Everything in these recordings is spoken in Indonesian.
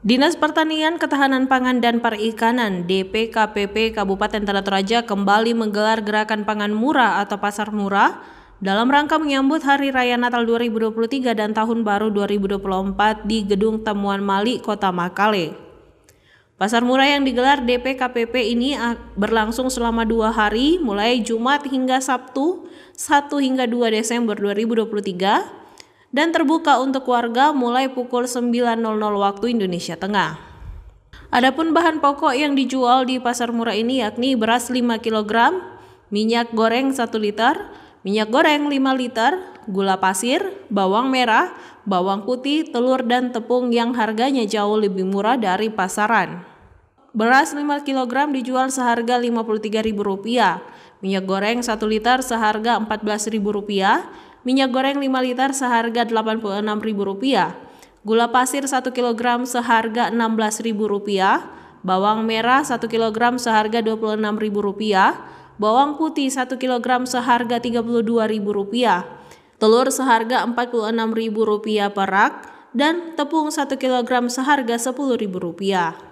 Dinas Pertanian, Ketahanan Pangan dan Perikanan (DPKPP) Kabupaten Tanah Toraja kembali menggelar gerakan pangan murah atau pasar murah dalam rangka menyambut Hari Raya Natal 2023 dan Tahun Baru 2024 di Gedung Temuan Mali, Kota Makale. Pasar murah yang digelar DPKPP ini berlangsung selama dua hari, mulai Jumat hingga Sabtu, 1 hingga 2 Desember 2023 dan terbuka untuk warga mulai pukul 9.00 waktu Indonesia Tengah. Adapun bahan pokok yang dijual di pasar murah ini yakni beras 5 kg, minyak goreng 1 liter, minyak goreng 5 liter, gula pasir, bawang merah, bawang putih, telur dan tepung yang harganya jauh lebih murah dari pasaran. Beras 5 kg dijual seharga Rp53.000, minyak goreng 1 liter seharga Rp14.000, minyak goreng 5 liter seharga Rp86.000, gula pasir 1 kg seharga Rp16.000, bawang merah 1 kg seharga Rp26.000, bawang putih 1 kg seharga Rp32.000, telur seharga Rp46.000 per rak, dan tepung 1 kg seharga Rp10.000.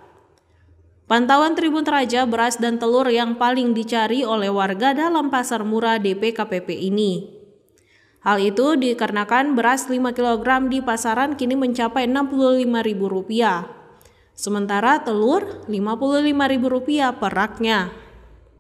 Pantauan Tribun Raja beras dan telur yang paling dicari oleh warga dalam pasar murah DPKPP ini. Hal itu dikarenakan beras 5 kg di pasaran kini mencapai Rp65.000. Sementara telur Rp55.000 per raknya.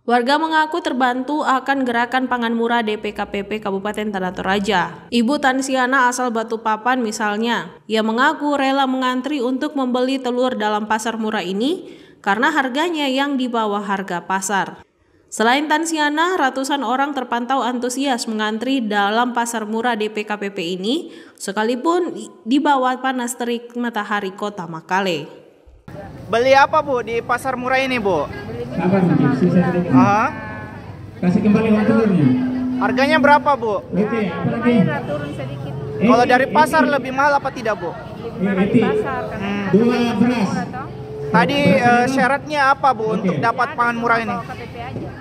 Warga mengaku terbantu akan gerakan pangan murah DPKPP Kabupaten Tanah Toraja. Ibu Tansiana asal Batu Papan misalnya, ia mengaku rela mengantri untuk membeli telur dalam pasar murah ini karena harganya yang di bawah harga pasar. Selain Tansiana, ratusan orang terpantau antusias mengantri dalam pasar murah DPKPP ini, sekalipun di bawah panas terik matahari kota Makale. Beli apa Bu di pasar murah ini Bu? Apa Bu? Sisa Kasih kembali uang telurnya. Harganya berapa Bu? Oke, Okay. turun sedikit. Kalau eh, dari eh, pasar eh. lebih mahal apa tidak Bu? Lebih mahal di pasar. Hmm. Dua beras. Tadi uh, syaratnya apa Bu okay. untuk dapat pangan murah ini?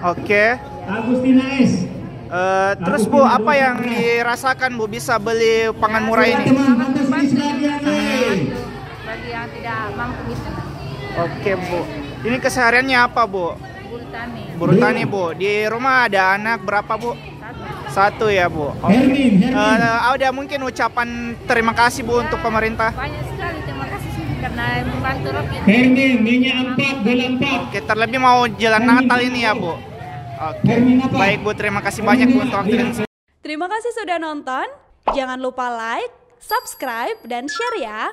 Oke. Agustina S. Eh, terus Bu apa yang dirasakan Bu bisa beli pangan murah ini? Bagi yang tidak mampu itu. Oke Bu. Ini kesehariannya apa Bu? Burutani. Burutani Bu. Di rumah ada anak berapa Bu? Satu ya Bu. Oke. Okay. Uh, ada mungkin ucapan terima kasih Bu untuk pemerintah. Banyak sekali terima karena minyak empat, bola empat. Oke, terlebih mau jalan Natal ini ya, Bu. Oke, baik Bu, terima kasih banyak buat untuk waktu iya. Terima kasih sudah nonton. Jangan lupa like, subscribe, dan share ya.